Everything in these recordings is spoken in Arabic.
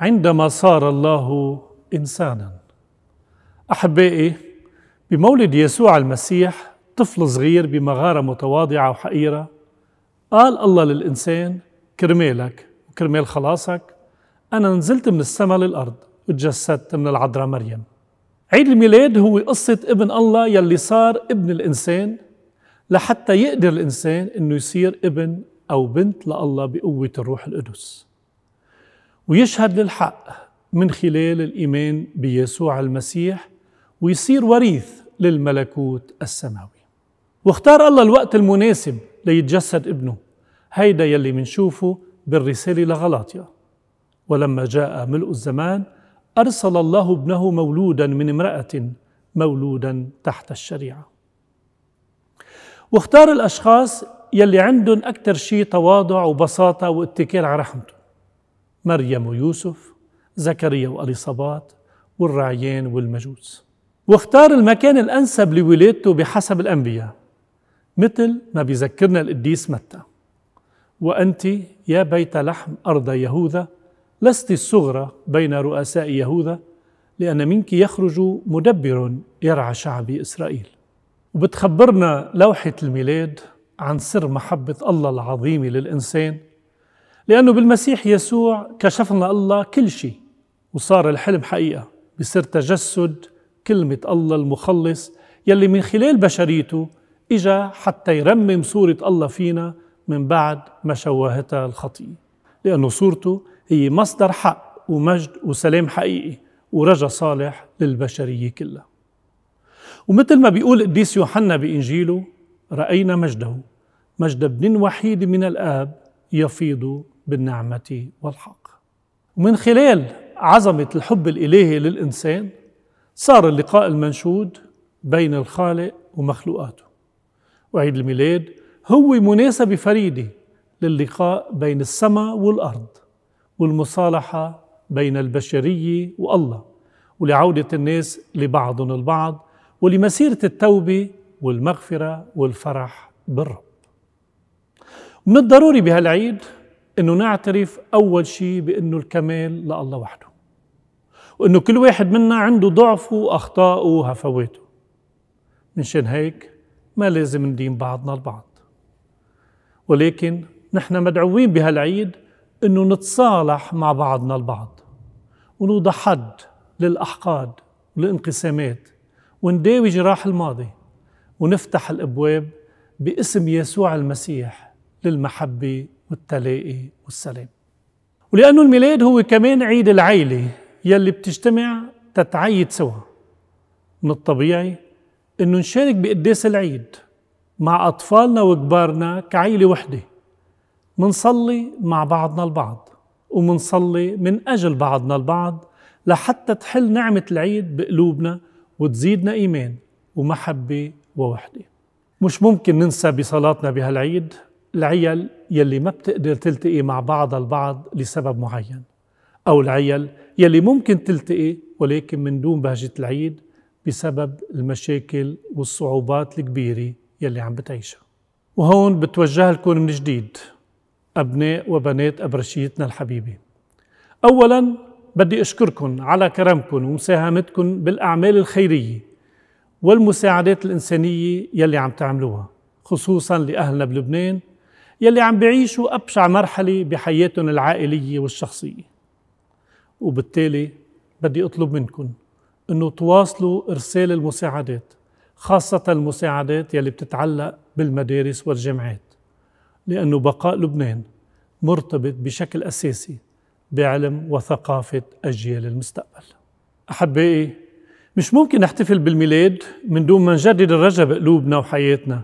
عندما صار الله إنسانا أحبائي بمولد يسوع المسيح طفل صغير بمغارة متواضعة وحقيرة قال الله للإنسان كرمالك وكرمال خلاصك أنا نزلت من السماء للأرض وتجسدت من العذراء مريم عيد الميلاد هو قصة ابن الله يلي صار ابن الإنسان لحتى يقدر الإنسان أنه يصير ابن أو بنت لله بقوة الروح القدس ويشهد للحق من خلال الإيمان بيسوع المسيح ويصير وريث للملكوت السماوي واختار الله الوقت المناسب ليتجسد ابنه هيدا يلي منشوفه بالرسالة لغلاطيا ولما جاء ملء الزمان أرسل الله ابنه مولودا من امرأة مولودا تحت الشريعة واختار الأشخاص يلي عندهم أكثر شيء تواضع وبساطة واتكال على رحمته مريم ويوسف زكريا وأليصابات والرعيان والمجوس واختار المكان الأنسب لولادته بحسب الأنبياء مثل ما بيذكرنا القديس متى وأنت يا بيت لحم أرض يهوذا لست الصغرى بين رؤساء يهوذا لأن منك يخرج مدبر يرعى شعب إسرائيل وبتخبرنا لوحة الميلاد عن سر محبة الله العظيمة للإنسان لأنه بالمسيح يسوع كشف لنا الله كل شيء وصار الحلم حقيقة بصير تجسد كلمة الله المخلص يلي من خلال بشريته إجا حتى يرمم صورة الله فينا من بعد ما شوهتها الخطية لأنه صورته هي مصدر حق ومجد وسلام حقيقي ورجا صالح للبشرية كلها ومثل ما بيقول قديس يوحنا بإنجيله رأينا مجده مجد ابن وحيد من الآب يفيض بالنعمة والحق ومن خلال عظمة الحب الإلهي للإنسان صار اللقاء المنشود بين الخالق ومخلوقاته وعيد الميلاد هو مناسبة فريدة للقاء بين السماء والأرض والمصالحة بين البشرية والله ولعودة الناس لبعضهم البعض ولمسيرة التوبة والمغفرة والفرح بالرب من الضروري بهالعيد انه نعترف اول شيء بانه الكمال لله وحده وانه كل واحد منا عنده ضعفه واخطائه وهفواته منشان هيك ما لازم ندين بعضنا البعض ولكن نحن مدعوين بهالعيد انه نتصالح مع بعضنا البعض ونوضع حد للاحقاد والانقسامات ونداوي جراح الماضي ونفتح الابواب باسم يسوع المسيح للمحبه والتلاقي والسلام ولأنه الميلاد هو كمان عيد العيلة يلي بتجتمع تتعيد سوا من الطبيعي انه نشارك بقداس العيد مع اطفالنا وكبارنا كعيله وحده منصلي مع بعضنا البعض ومنصلي من اجل بعضنا البعض لحتى تحل نعمه العيد بقلوبنا وتزيدنا ايمان ومحبه ووحده مش ممكن ننسى بصلاتنا بهالعيد العيال يلي ما بتقدر تلتقي مع بعضها البعض لسبب معين أو العيال يلي ممكن تلتقي ولكن من دون بهجة العيد بسبب المشاكل والصعوبات الكبيرة يلي عم بتعيشها وهون بتوجه لكم من جديد أبناء وبنات أبرشيتنا الحبيبة أولا بدي أشكركم على كرمكم ومساهمتكم بالأعمال الخيرية والمساعدات الإنسانية يلي عم تعملوها خصوصا لأهلنا بلبنان يلي عم بيعيشوا أبشع مرحلة بحياتهم العائلية والشخصية وبالتالي بدي أطلب منكم أنه تواصلوا إرسال المساعدات خاصة المساعدات يلي بتتعلق بالمدارس والجامعات لأنه بقاء لبنان مرتبط بشكل أساسي بعلم وثقافة أجيال المستقبل أحبائي مش ممكن نحتفل بالميلاد من دون ما نجدد الرجاء بقلوبنا وحياتنا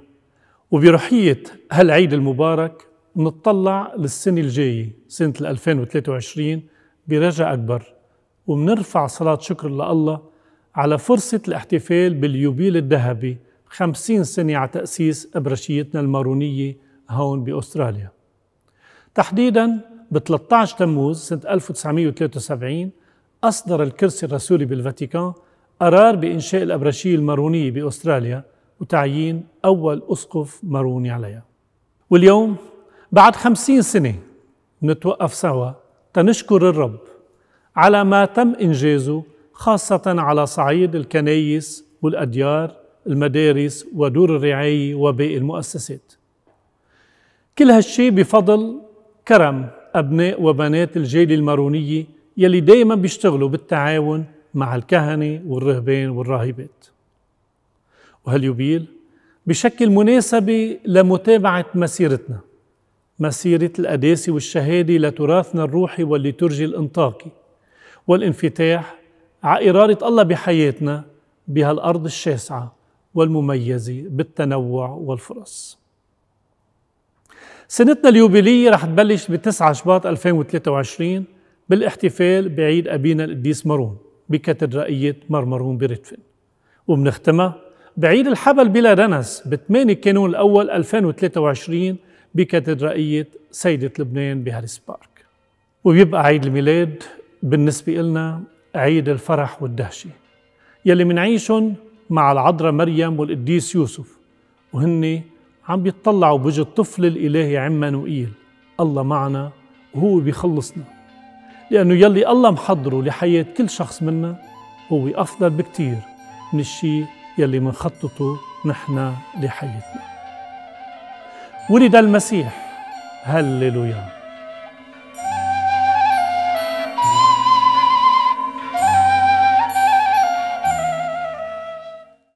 وبرحية هالعيد المبارك منطلع للسنة الجاية سنة 2023 برجع أكبر ومنرفع صلاة شكر لله على فرصة الاحتفال باليوبيل الذهبي 50 سنة على تأسيس أبرشيتنا المارونية هون بأستراليا تحديداً ب 13 تموز سنة 1973 أصدر الكرسي الرسولي بالفاتيكان قرار بإنشاء الأبرشية المارونية بأستراليا وتعيين أول أسقف ماروني عليها واليوم بعد خمسين سنة نتوقف سوا تنشكر الرب على ما تم إنجازه خاصة على صعيد الكنايس والأديار المدارس ودور الرعاية وباقي المؤسسات كل هالشي بفضل كرم أبناء وبنات الجيل المارونية يلي دايما بيشتغلوا بالتعاون مع الكهنة والرهبان والراهبات وهاليوبيل بشكل مناسبة لمتابعة مسيرتنا مسيرة القداسة والشهادة لتراثنا الروحي والليتورجي الانطاقي والانفتاح على إرادة الله بحياتنا بهالأرض الشاسعة والمميزة بالتنوع والفرص سنتنا اليوبيلية رح تبلش ب 9 شباط 2023 بالاحتفال بعيد أبينا القديس مارون بكاتدرائية مرمرون بريتفن وبنختمها بعيد الحبل بلا دنس ب 8 كانون الاول 2023 بكاتدرائيه سيده لبنان بهاريس بارك. وبيبقى عيد الميلاد بالنسبه لنا عيد الفرح والدهشه يلي منعيشن مع العذراء مريم والقديس يوسف وهن عم بيطلعوا بوجه الطفل الالهي عمانوئيل الله معنا وهو بيخلصنا لانه يلي الله محضره لحياه كل شخص منا هو افضل بكتير من الشيء يلي منخططه نحن لحياتنا ولد المسيح هللويا